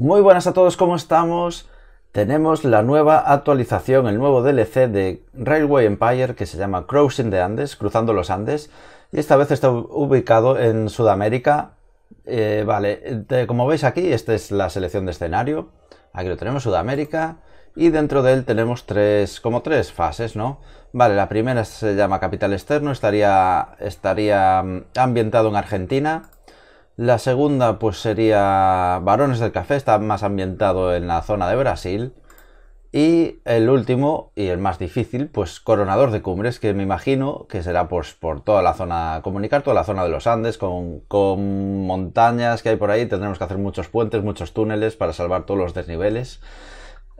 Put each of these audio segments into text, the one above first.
Muy buenas a todos, ¿cómo estamos? Tenemos la nueva actualización, el nuevo DLC de Railway Empire que se llama Crossing the Andes, Cruzando los Andes, y esta vez está ubicado en Sudamérica. Eh, vale, como veis aquí, esta es la selección de escenario. Aquí lo tenemos, Sudamérica, y dentro de él tenemos tres, como tres fases, ¿no? Vale, la primera se llama Capital Externo, estaría, estaría mm, ambientado en Argentina. La segunda pues sería Varones del Café, está más ambientado en la zona de Brasil. Y el último y el más difícil, pues Coronador de Cumbres, que me imagino que será pues por toda la zona, comunicar toda la zona de los Andes con, con montañas que hay por ahí, tendremos que hacer muchos puentes, muchos túneles para salvar todos los desniveles.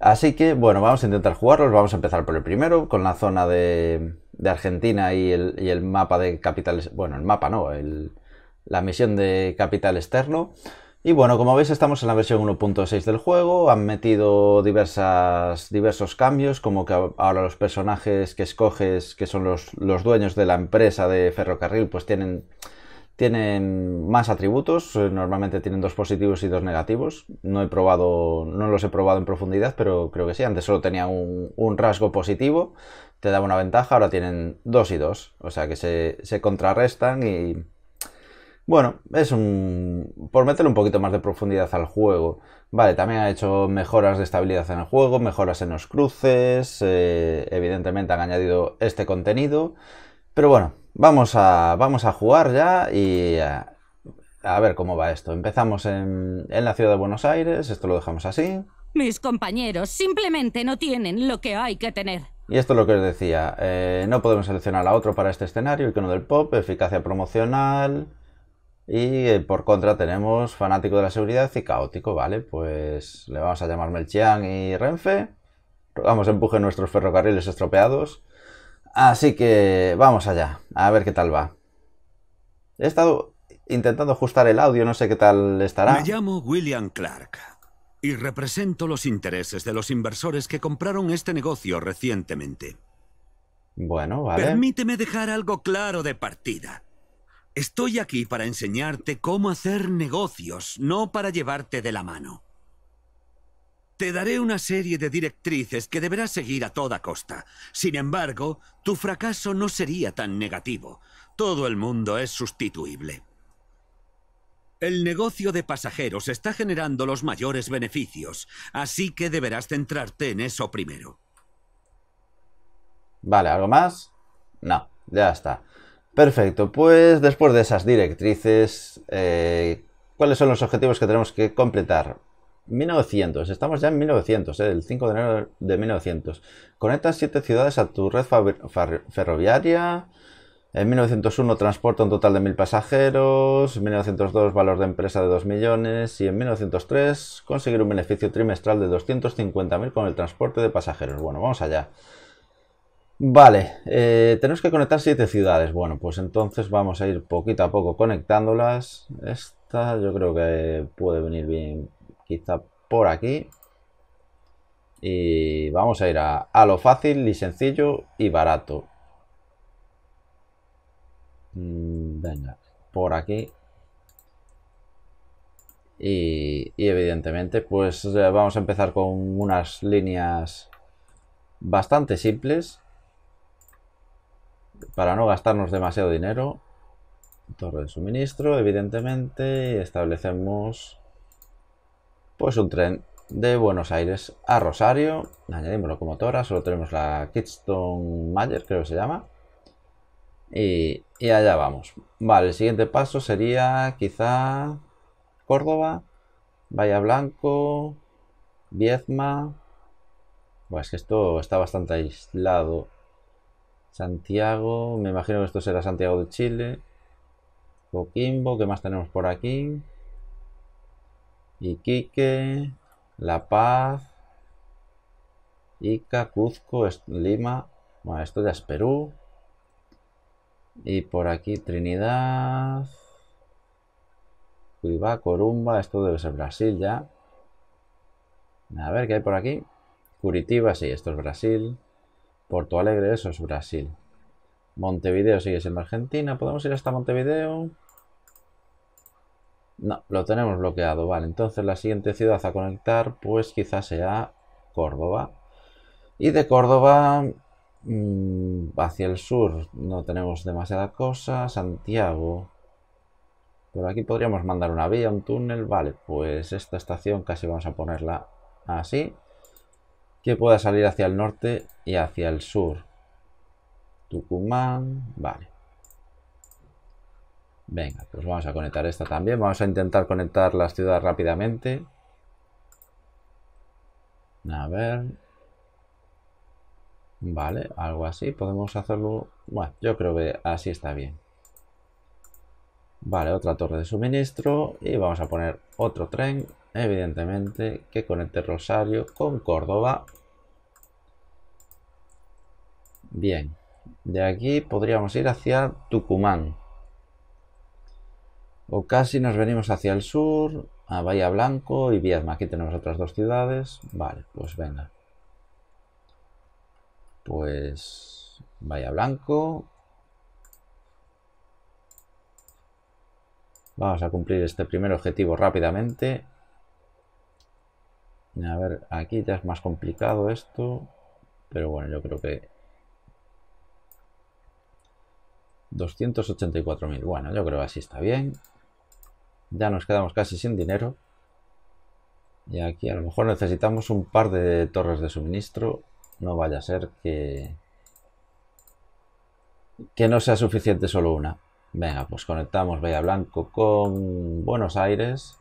Así que bueno, vamos a intentar jugarlos, vamos a empezar por el primero, con la zona de, de Argentina y el, y el mapa de capitales, bueno, el mapa no, el, la misión de capital externo. Y bueno, como veis estamos en la versión 1.6 del juego, han metido diversas, diversos cambios, como que ahora los personajes que escoges, que son los, los dueños de la empresa de ferrocarril, pues tienen, tienen más atributos, eh, normalmente tienen dos positivos y dos negativos. No he probado, no los he probado en profundidad, pero creo que sí, antes solo tenía un, rasgo positivo, te daba una ventaja, ahora tienen dos y dos, o sea que se, se contrarrestan y bueno, es un. por meterle un poquito más de profundidad al juego. Vale, también ha hecho mejoras de estabilidad en el juego, mejoras en los cruces. Eh, evidentemente han añadido este contenido. Pero bueno, vamos a, vamos a jugar ya y eh, a, ver cómo va esto. Empezamos en, en la ciudad de Buenos Aires, esto lo dejamos así. Mis compañeros simplemente no tienen lo que hay que tener. Y esto es lo que os decía, eh, no podemos seleccionar a otro para este escenario, icono del pop, eficacia promocional, y eh, por contra tenemos fanático de la seguridad y caótico, ¿vale? Pues le vamos a llamar Melchian y Renfe. Vamos, a empujar nuestros ferrocarriles estropeados. Así que vamos allá, a ver qué tal va. He estado intentando ajustar el audio, no sé qué tal estará. Me llamo William Clark y represento los intereses de los inversores que compraron este negocio recientemente. Bueno, vale. Permíteme dejar algo claro de partida. Estoy aquí para enseñarte cómo hacer negocios, no para llevarte de la mano. Te daré una serie de directrices que deberás seguir a toda costa. Sin embargo, tu fracaso no sería tan negativo. Todo el mundo es sustituible. El negocio de pasajeros está generando los mayores beneficios, así que deberás centrarte en eso primero. Vale, ¿algo más? No, ya está. Perfecto, pues después de esas directrices, eh, ¿cuáles son los objetivos que tenemos que completar? 1900, estamos ya en 1900, ¿eh? el 5 de enero de 1900. Conectas siete ciudades a tu red ferroviaria. En 1901 transporta un total de 1.000 pasajeros, en 1902 valor de empresa de 2 millones y en 1903 conseguir un beneficio trimestral de 250.000 con el transporte de pasajeros. Bueno, vamos allá. Vale, eh, tenemos que conectar siete ciudades. Bueno, pues entonces vamos a ir poquito a poco conectándolas. Esta yo creo que puede venir bien quizá por aquí. Y vamos a ir a, lo fácil y sencillo y barato. Mm, venga, por aquí. y evidentemente pues eh, vamos a empezar con unas líneas bastante simples para no gastarnos demasiado dinero. Torre de suministro, evidentemente. establecemos pues un tren de Buenos Aires a Rosario. Añadimos locomotora, solo tenemos la Kidston Mayer, creo que se llama. Y, y, allá vamos. Vale, el siguiente paso sería quizá Córdoba, Bahía Blanco, Viezma. Pues que esto está bastante aislado. Santiago, me imagino que esto será Santiago de Chile. Coquimbo, ¿qué más tenemos por aquí? Iquique, La Paz, Ica, Cuzco, Lima. Bueno, esto ya es Perú. Y por aquí Trinidad. Cuiabá, Corumba, esto debe ser Brasil ya. A ver qué hay por aquí. Curitiba, sí, esto es Brasil. Porto Alegre, eso es Brasil. Montevideo sigue siendo Argentina. ¿Podemos ir hasta Montevideo? No, lo tenemos bloqueado. Vale, entonces la siguiente ciudad a conectar, pues quizás sea Córdoba. Y de Córdoba mm, hacia el sur no tenemos demasiada cosa. Santiago. Por aquí podríamos mandar una vía, un túnel. Vale, pues esta estación casi vamos a ponerla así que pueda salir hacia el norte y hacia el sur. Tucumán, vale. Venga, pues vamos a conectar esta también. Vamos a intentar conectar las ciudades rápidamente. A ver. Vale, algo así. Podemos hacerlo... Bueno, yo creo que así está bien. Vale, otra torre de suministro. Y vamos a poner otro tren, evidentemente, que conecte Rosario con Córdoba. Bien, de aquí podríamos ir hacia Tucumán. O casi nos venimos hacia el sur, a Bahía Blanco y Viedma. Aquí tenemos otras dos ciudades. Vale, pues venga. Pues Bahía Blanco. Vamos a cumplir este primer objetivo rápidamente. A ver, aquí ya es más complicado esto. Pero bueno, yo creo que 284.000. Bueno, yo creo que así está bien. Ya nos quedamos casi sin dinero. Y aquí a lo mejor necesitamos un par de torres de suministro. No vaya a ser que... Que no sea suficiente solo una. Venga, pues conectamos Bahía Blanco con Buenos Aires.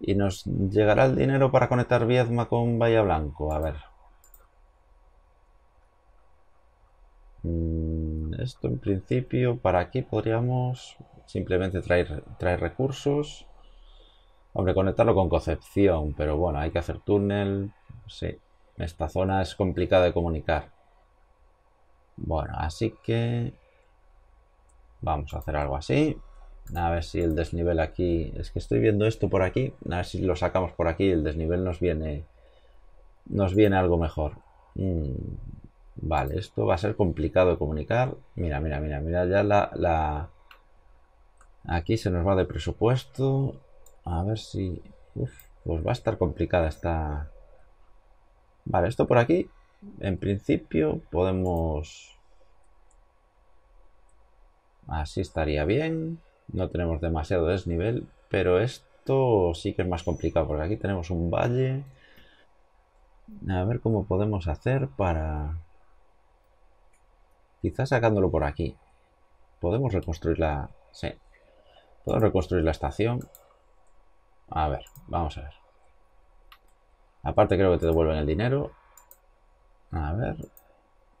Y nos llegará el dinero para conectar Viedma con Bahía Blanco. A ver. mmm esto en principio, para aquí podríamos simplemente traer, traer recursos. Hombre, conectarlo con Concepción, pero bueno, hay que hacer túnel. Sí, esta zona es complicada de comunicar. Bueno, así que vamos a hacer algo así. A ver si el desnivel aquí... Es que estoy viendo esto por aquí. A ver si lo sacamos por aquí. El desnivel nos viene... Nos viene algo mejor. Mm, Vale, esto va a ser complicado de comunicar. Mira, mira, mira, mira, ya la, Aquí se nos va de presupuesto. A ver si... Uf, pues va a estar complicada esta... Vale, esto por aquí, en principio, podemos... Así estaría bien. No tenemos demasiado desnivel, pero esto sí que es más complicado, porque aquí tenemos un valle. A ver cómo podemos hacer para... Quizás sacándolo por aquí. Podemos reconstruir la... Sí. Podemos reconstruir la estación. A ver, vamos a ver. Aparte creo que te devuelven el dinero. A ver.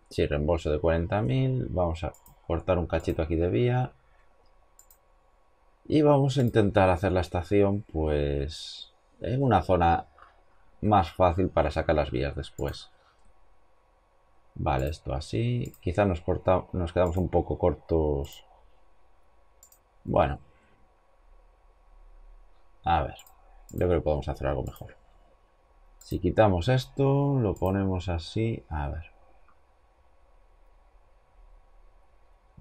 Sí, reembolso de 40.000. Vamos a cortar un cachito aquí de vía. Y vamos a intentar hacer la estación, pues, en una zona más fácil para sacar las vías después. Vale, esto así. Quizás nos, nos quedamos un poco cortos. Bueno. A ver. Yo creo que podemos hacer algo mejor. Si quitamos esto, lo ponemos así. A ver.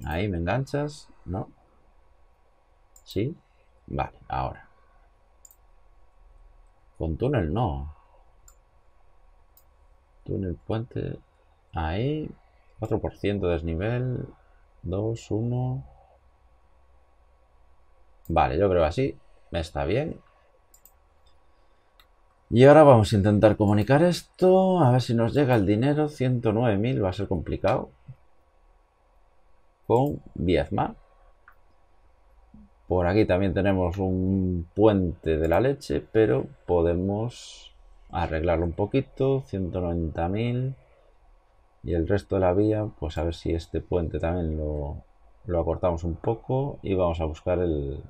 Ahí, ¿me enganchas? ¿No? ¿Sí? Vale, ahora. Con túnel no. Túnel puente. Ahí. 4% desnivel. 2, 1. Vale, yo creo así. Está bien. Y ahora vamos a intentar comunicar esto. A ver si nos llega el dinero. 109.000 va a ser complicado. Con más. Por aquí también tenemos un puente de la leche, pero podemos arreglarlo un poquito. 190.000 y el resto de la vía, pues a ver si este puente también lo, acortamos un poco y vamos a buscar el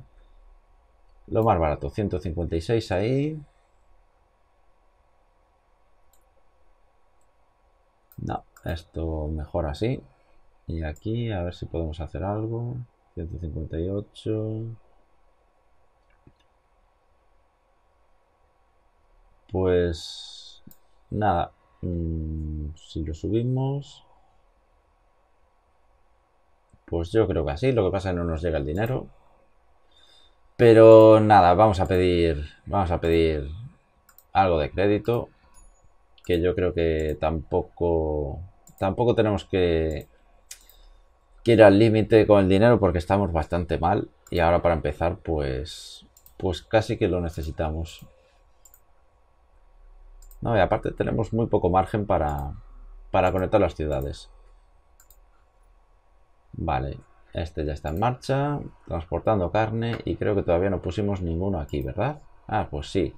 lo más barato, 156 ahí. No, esto mejor así. Y aquí a ver si podemos hacer algo. 158. Pues nada. Mm, si lo subimos, pues yo creo que así. Lo que pasa es que no nos llega el dinero. Pero nada, vamos a pedir, vamos a pedir algo de crédito. Que yo creo que tampoco, tampoco tenemos que, que ir al límite con el dinero porque estamos bastante mal. Y ahora para empezar, pues, pues casi que lo necesitamos. No, y aparte tenemos muy poco margen para, conectar las ciudades. Vale, este ya está en marcha, transportando carne y creo que todavía no pusimos ninguno aquí, ¿verdad? Ah, pues sí.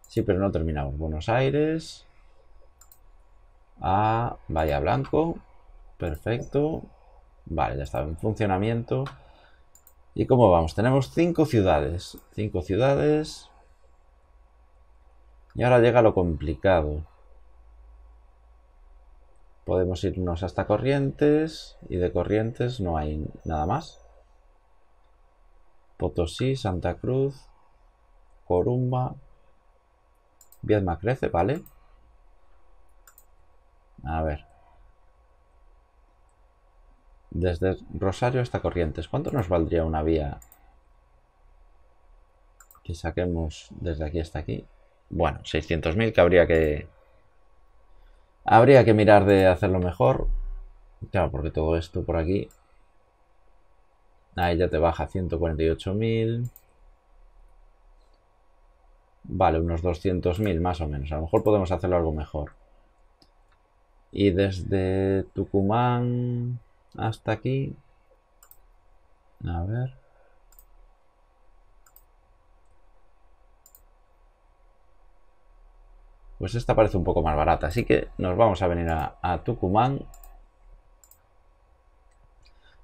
Sí, pero no terminamos. Buenos Aires. A Bahía Blanco. Perfecto. Vale, ya está en funcionamiento. ¿Y cómo vamos? Tenemos cinco ciudades. Cinco ciudades. Y ahora llega lo complicado. Podemos irnos hasta Corrientes y de Corrientes no hay nada más. Potosí, Santa Cruz, Corumba, Viedma crece, ¿vale? A ver. Desde Rosario hasta Corrientes, ¿cuánto nos valdría una vía que saquemos desde aquí hasta aquí? Bueno, 600.000 que habría que... Habría que mirar de hacerlo mejor. Claro, porque todo esto por aquí... Ahí ya te baja 148.000. Vale, unos 200.000 más o menos. A lo mejor podemos hacerlo algo mejor. Y desde Tucumán hasta aquí. A ver. Pues esta parece un poco más barata. Así que nos vamos a venir a, Tucumán.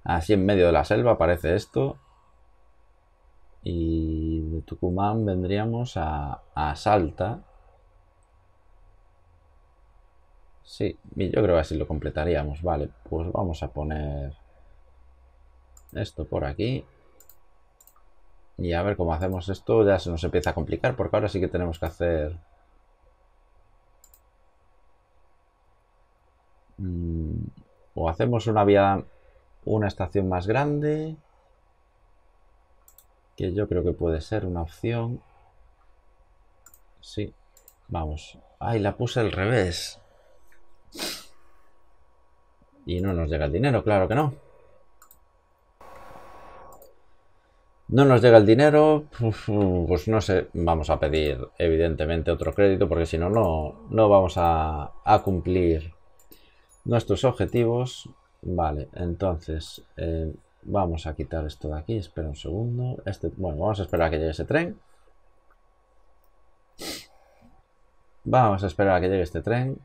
Así en medio de la selva aparece esto. Y de Tucumán vendríamos a, a Salta. Sí, yo creo que así lo completaríamos. Vale, pues vamos a poner esto por aquí. Y a ver cómo hacemos esto. Ya se nos empieza a complicar porque ahora sí que tenemos que hacer Mm, o hacemos una vía, una estación más grande, que yo creo que puede ser una opción. Sí, vamos. ahí la puse al revés. Y no nos llega el dinero, claro que no. No nos llega el dinero, pues no sé, vamos a pedir evidentemente otro crédito porque si no, no vamos a cumplir nuestros objetivos. Vale, entonces eh, vamos a quitar esto de aquí. Espera un segundo. Este, bueno, vamos a esperar a que llegue ese tren. Vamos a esperar a que llegue este tren.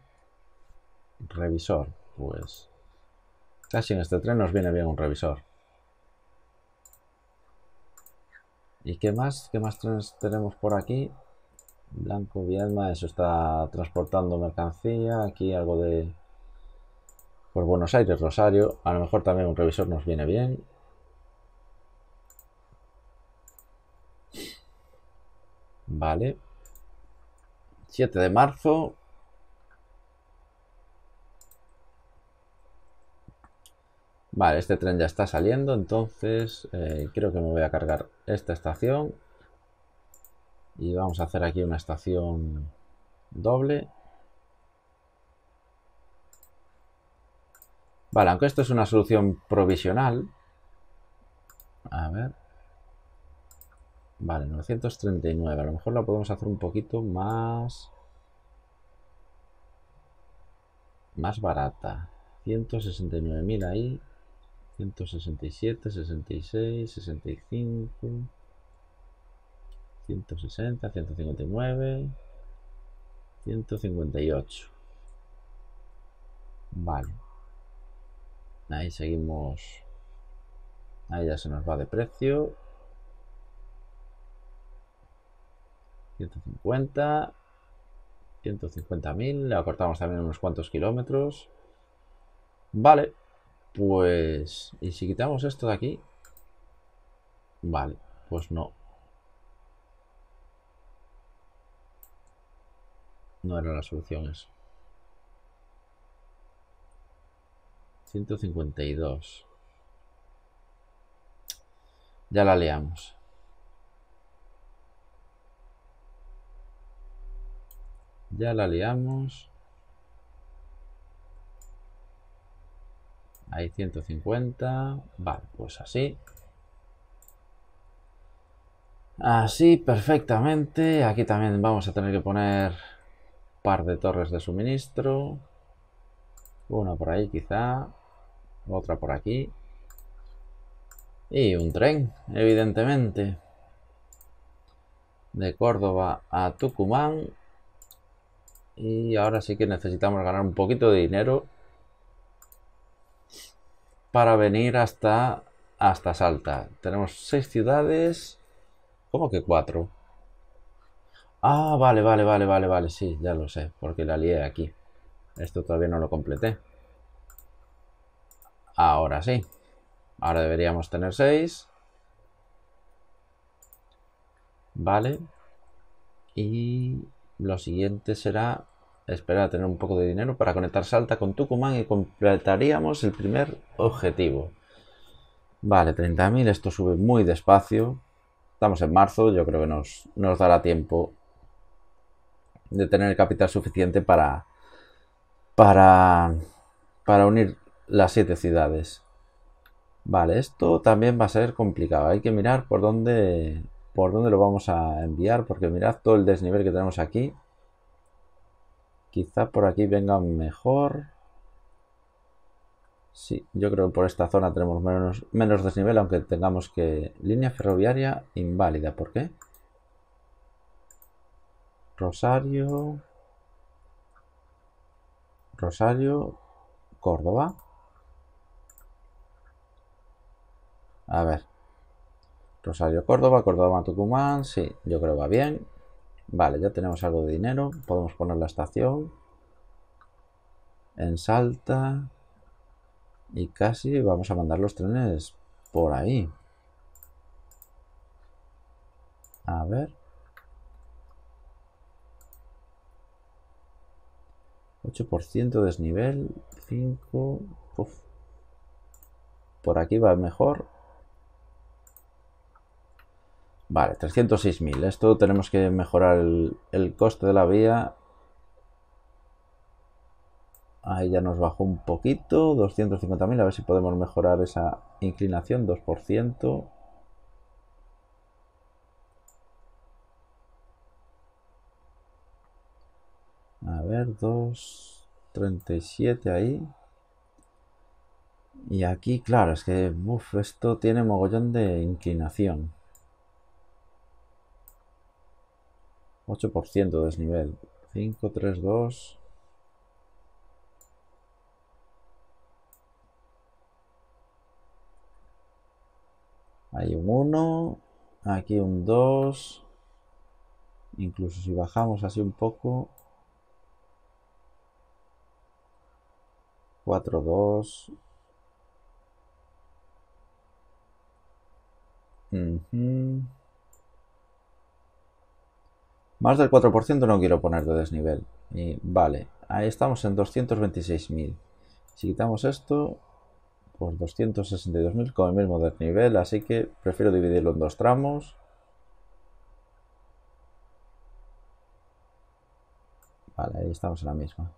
Revisor, pues. Casi en este tren nos viene bien un revisor. ¿Y qué más? ¿Qué más trenes tenemos por aquí? Blanco, Viedma, eso está transportando mercancía. Aquí algo de por Buenos Aires, Rosario. A lo mejor también un revisor nos viene bien. Vale. 7 de marzo. Vale, este tren ya está saliendo, entonces eh, creo que me voy a cargar esta estación. Y vamos a hacer aquí una estación doble. Vale, aunque esto es una solución provisional. A ver. Vale, 939. A lo mejor la podemos hacer un poquito más... Más barata. 169.000 ahí. 167, 66, 65. 160, 159. 158. Vale. Ahí seguimos. Ahí ya se nos va de precio. 150. 150.000. Le acortamos también unos cuantos kilómetros. Vale. Pues... ¿Y si quitamos esto de aquí? Vale. Pues no. No era la solución eso. 152. Ya la leamos. Ya la leamos. Hay 150. Vale, pues así. Así perfectamente. Aquí también vamos a tener que poner par de torres de suministro. Una por ahí quizá. Otra por aquí. Y un tren, evidentemente. De Córdoba a Tucumán. Y ahora sí que necesitamos ganar un poquito de dinero para venir hasta, hasta Salta. Tenemos seis ciudades. ¿Cómo que cuatro? Ah, vale, vale, vale, vale, vale. Sí, ya lo sé, porque la lié aquí. Esto todavía no lo completé. Ahora sí. Ahora deberíamos tener 6. Vale. Y lo siguiente será esperar a tener un poco de dinero para conectar Salta con Tucumán y completaríamos el primer objetivo. Vale, 30.000, esto sube muy despacio. Estamos en marzo, yo creo que nos, nos dará tiempo de tener el capital suficiente para, para, para unir las siete ciudades. Vale, esto también va a ser complicado. Hay que mirar por dónde, por dónde lo vamos a enviar, porque mirad todo el desnivel que tenemos aquí. Quizá por aquí venga mejor. Sí, yo creo que por esta zona tenemos menos, menos desnivel, aunque tengamos que... Línea ferroviaria inválida, ¿por qué? Rosario... Rosario, Córdoba. A ver. Rosario Córdoba, Córdoba Tucumán. Sí, yo creo va bien. Vale, ya tenemos algo de dinero. Podemos poner la estación. En Salta. Y casi vamos a mandar los trenes por ahí. A ver. 8% desnivel. 5. Por aquí va mejor. Vale, 306.000. Esto tenemos que mejorar el, coste de la vía. Ahí ya nos bajó un poquito. 250.000. A ver si podemos mejorar esa inclinación. 2%. A ver, 237 ahí. Y aquí, claro, es que uf, esto tiene mogollón de inclinación. 8% de desnivel. 5, 3, 2. Hay un 1. Aquí un 2. Incluso si bajamos así un poco. 4, 2. Uh más del 4% no quiero poner de desnivel. Y vale, ahí estamos en 226.000. Si quitamos esto, pues 262.000 con el mismo desnivel, así que prefiero dividirlo en dos tramos. Vale, ahí estamos en la misma.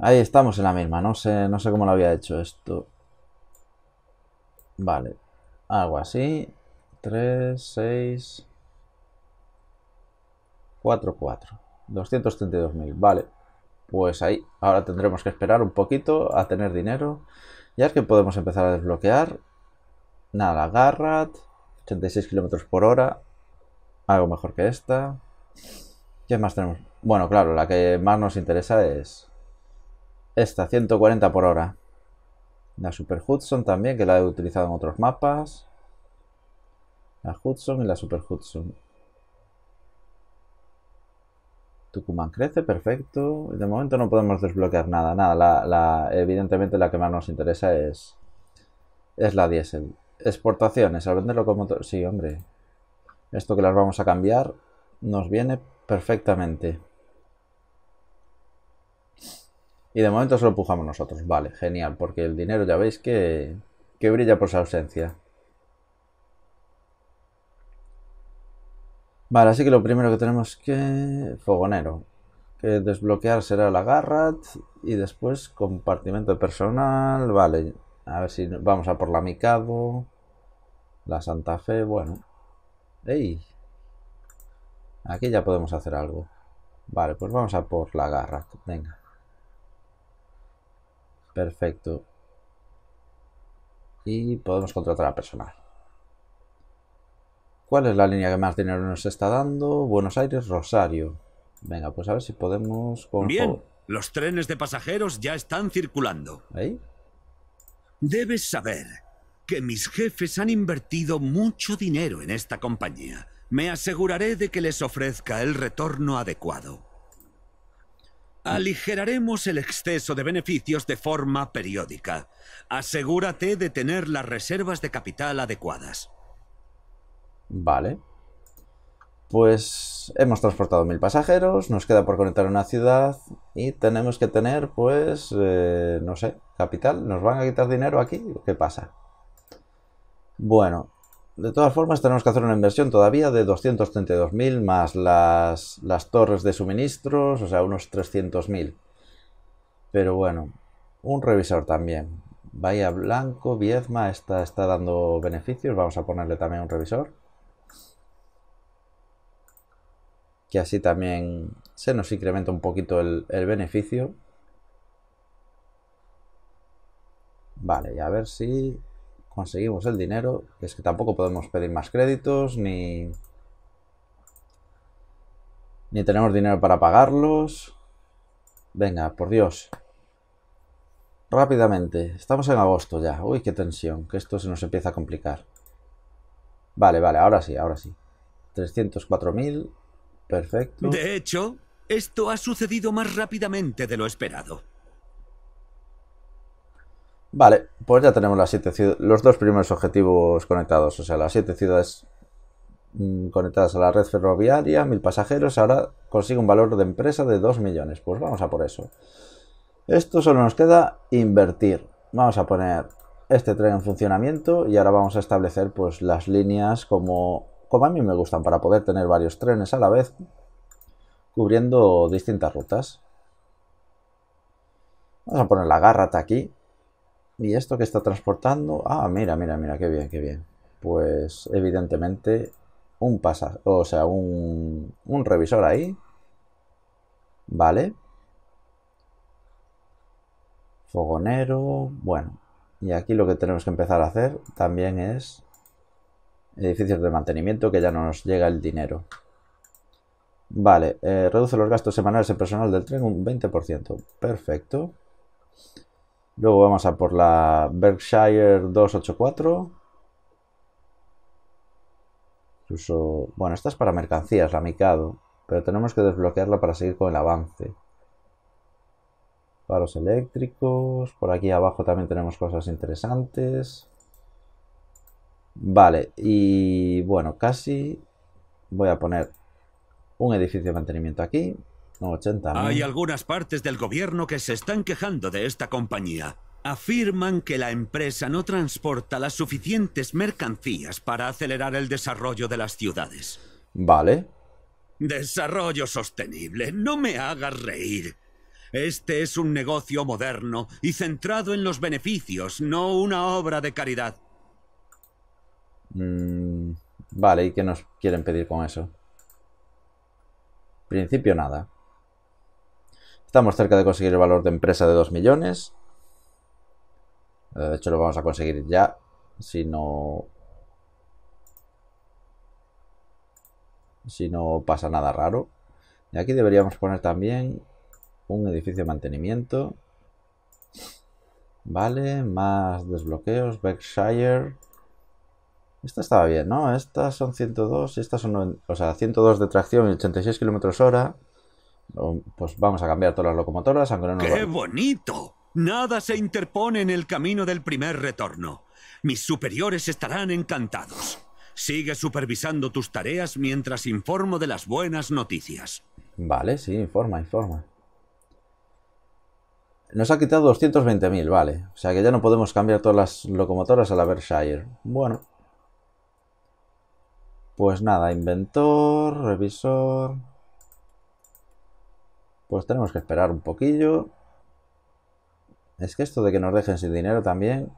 Ahí estamos en la misma, no sé, no sé cómo lo había hecho esto. Vale, algo así. 3, 6, 4, 4. 232.000, vale. Pues ahí, ahora tendremos que esperar un poquito a tener dinero. Ya es que podemos empezar a desbloquear. Nada, Garrat, 86 kilómetros por hora. Algo mejor que esta. ¿Qué más tenemos? Bueno, claro, la que más nos interesa es esta, 140 por hora. La Super Hudson también, que la he utilizado en otros mapas. La Hudson y la Super Hudson. Tucumán crece, perfecto. De momento no podemos desbloquear nada, nada. La, evidentemente la que más nos interesa es, es la diésel. Exportaciones, al venderlo como... Sí, hombre. Esto que las vamos a cambiar nos viene perfectamente. Y de momento solo lo pujamos nosotros. Vale, genial, porque el dinero ya veis que, que brilla por su ausencia. Vale, así que lo primero que tenemos que... Fogonero. Que desbloquear será la Garrat. Y después compartimento de personal. Vale, a ver si vamos a por la Mikado. La Santa Fe, bueno. ¡Ey! Aquí ya podemos hacer algo. Vale, pues vamos a por la Garrat. Venga. Perfecto. Y podemos contratar a personal. ¿Cuál es la línea que más dinero nos está dando? Buenos Aires, Rosario. Venga, pues a ver si podemos... Con Bien, los trenes de pasajeros ya están circulando. ¿Ahí? Debes saber que mis jefes han invertido mucho dinero en esta compañía. Me aseguraré de que les ofrezca el retorno adecuado. Aligeraremos el exceso de beneficios de forma periódica. Asegúrate de tener las reservas de capital adecuadas. Vale. Pues hemos transportado mil pasajeros, nos queda por conectar una ciudad y tenemos que tener, pues, eh, no sé, capital. ¿Nos van a quitar dinero aquí? ¿Qué pasa? Bueno, de todas formas tenemos que hacer una inversión todavía de 232.000 más las, torres de suministros, o sea, unos 300.000. Pero bueno, un revisor también. Bahía Blanco, Viezma, está dando beneficios, vamos a ponerle también un revisor. que así también se nos incrementa un poquito el, beneficio. Vale, y a ver si conseguimos el dinero. Es que tampoco podemos pedir más créditos ni... Ni tenemos dinero para pagarlos. Venga, por Dios. Rápidamente. Estamos en agosto ya. Uy, qué tensión. Que esto se nos empieza a complicar. Vale, vale. Ahora sí, ahora sí. 304.000. Perfecto. De hecho, esto ha sucedido más rápidamente de lo esperado. Vale, pues ya tenemos siete los dos primeros objetivos conectados, o sea, las siete ciudades mm, conectadas a la red ferroviaria, mil pasajeros, ahora consigue un valor de empresa de 2 millones. Pues vamos a por eso. Esto solo nos queda invertir. Vamos a poner este tren en funcionamiento y ahora vamos a establecer pues las líneas como como a mí me gustan, para poder tener varios trenes a la vez, cubriendo distintas rutas. Vamos a poner la garrata aquí. ¿Y esto que está transportando? Ah, mira, mira, mira, qué bien, qué bien. Pues evidentemente un pasaje, o sea, un, un revisor ahí. Vale. Fogonero, bueno. Y aquí lo que tenemos que empezar a hacer también es Edificios de mantenimiento, que ya no nos llega el dinero. Vale, eh, reduce los gastos semanales en personal del tren un 20%. Perfecto. Luego vamos a por la Berkshire 284. Incluso, bueno, esta es para mercancías, la Mikado. Pero tenemos que desbloquearla para seguir con el avance. Paros eléctricos. Por aquí abajo también tenemos cosas interesantes. Vale, y bueno, casi voy a poner un edificio de mantenimiento aquí. 80. Hay algunas partes del gobierno que se están quejando de esta compañía. Afirman que la empresa no transporta las suficientes mercancías para acelerar el desarrollo de las ciudades. Vale. Desarrollo sostenible, no me hagas reír. Este es un negocio moderno y centrado en los beneficios, no una obra de caridad. Mm, vale, ¿y qué nos quieren pedir con eso? principio nada. Estamos cerca de conseguir el valor de empresa de 2 millones. Eh, de hecho lo vamos a conseguir ya, si no... Si no pasa nada raro. Y aquí deberíamos poner también un edificio de mantenimiento. Vale, más desbloqueos, Berkshire. Esta estaba bien, ¿no? Estas son 102, y estas son, o sea, 102 de tracción y 86 kilómetros hora. Pues vamos a cambiar todas las locomotoras, aunque no ¡Qué bonito! Nada se interpone en el camino del primer retorno. Mis superiores estarán encantados. Sigue supervisando tus tareas mientras informo de las buenas noticias. Vale, sí, informa, informa. Nos ha quitado 220.000, vale. O sea que ya no podemos cambiar todas las locomotoras a la Berkshire. Bueno, pues nada, inventor, revisor... Pues tenemos que esperar un poquillo. Es que esto de que nos dejen sin dinero también...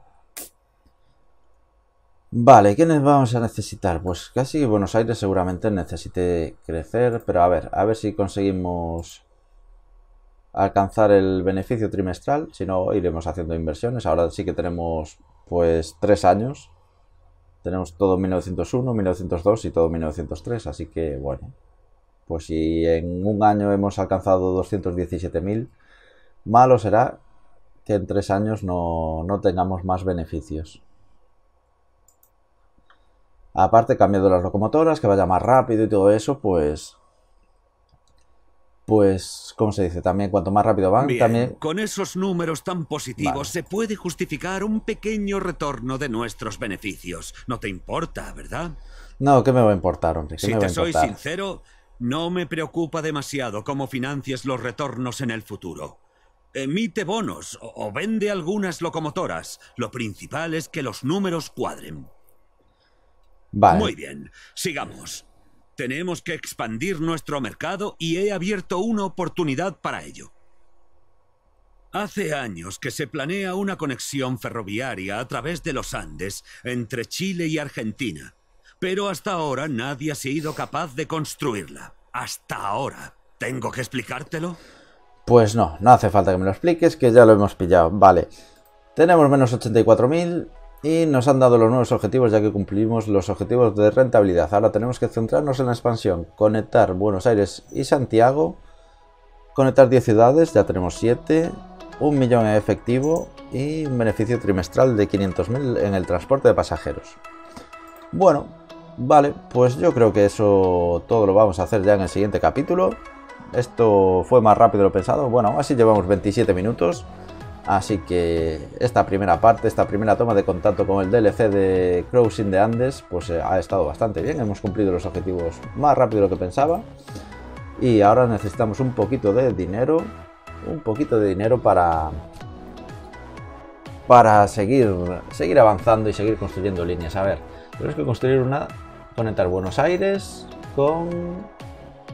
Vale, nos vamos a necesitar? Pues casi Buenos Aires seguramente necesite crecer, pero a ver, a ver si conseguimos alcanzar el beneficio trimestral, si no iremos haciendo inversiones. Ahora sí que tenemos pues tres años tenemos todo 1901, 1902 y todo 1903, así que bueno, pues si en un año hemos alcanzado 217.000, malo será que en tres años no, no tengamos más beneficios. Aparte, cambiando las locomotoras, que vaya más rápido y todo eso, pues pues, ¿cómo se dice? También cuanto más rápido van, también... Con esos números tan positivos se puede justificar un pequeño retorno de nuestros beneficios. No te importa, ¿verdad? No, ¿qué me va a importar, hombre? si te soy sincero, no me preocupa demasiado cómo financies los retornos en el futuro. Emite bonos o vende algunas locomotoras. Lo principal es que los números cuadren. Vale. Muy bien, sigamos. Tenemos que expandir nuestro mercado y he abierto una oportunidad para ello. Hace años que se planea una conexión ferroviaria a través de los Andes entre Chile y Argentina, pero hasta ahora nadie ha sido capaz de construirla. Hasta ahora. ¿Tengo que explicártelo? Pues no, no hace falta que me lo expliques, que ya lo hemos pillado. Vale. Tenemos menos 84.000, y nos han dado los nuevos objetivos ya que cumplimos los objetivos de rentabilidad. Ahora tenemos que centrarnos en la expansión, conectar Buenos Aires y Santiago, conectar 10 ciudades, ya tenemos 7, un millón en efectivo y un beneficio trimestral de 500.000 en el transporte de pasajeros. Bueno, vale, pues yo creo que eso todo lo vamos a hacer ya en el siguiente capítulo. Esto fue más rápido de lo pensado. Bueno, así llevamos 27 minutos. Así que esta primera parte, esta primera toma de contacto con el DLC de Crossing de Andes, pues eh, ha estado bastante bien. Hemos cumplido los objetivos más rápido de lo que pensaba. Y ahora necesitamos un poquito de dinero, un poquito de dinero para para seguir seguir avanzando y seguir construyendo líneas. A ver, tenemos que construir una conectar Buenos Aires con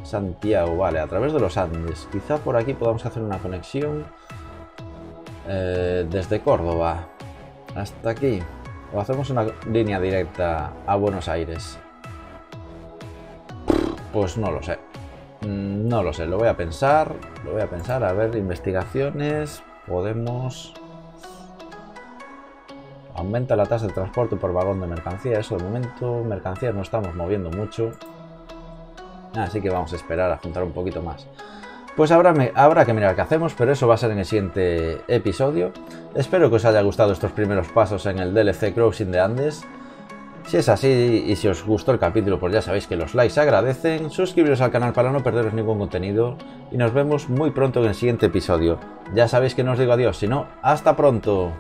Santiago, vale, a través de los Andes. Quizá por aquí podamos hacer una conexión eh, desde Córdoba hasta aquí. O hacemos una línea directa a Buenos Aires. Pues no lo sé. Mm, no lo sé, lo voy a pensar. Lo voy a pensar. A ver, investigaciones. Podemos... Aumenta la tasa de transporte por vagón de mercancía. Eso de momento, mercancías no estamos moviendo mucho. Así que vamos a esperar a juntar un poquito más. Pues habrá, habrá que mirar qué hacemos, pero eso va a ser en el siguiente episodio. Espero que os haya gustado estos primeros pasos en el DLC Crossing de Andes. Si es así y si os gustó el capítulo, pues ya sabéis que los likes agradecen. Suscribiros al canal para no perderos ningún contenido. Y nos vemos muy pronto en el siguiente episodio. Ya sabéis que no os digo adiós, sino hasta pronto.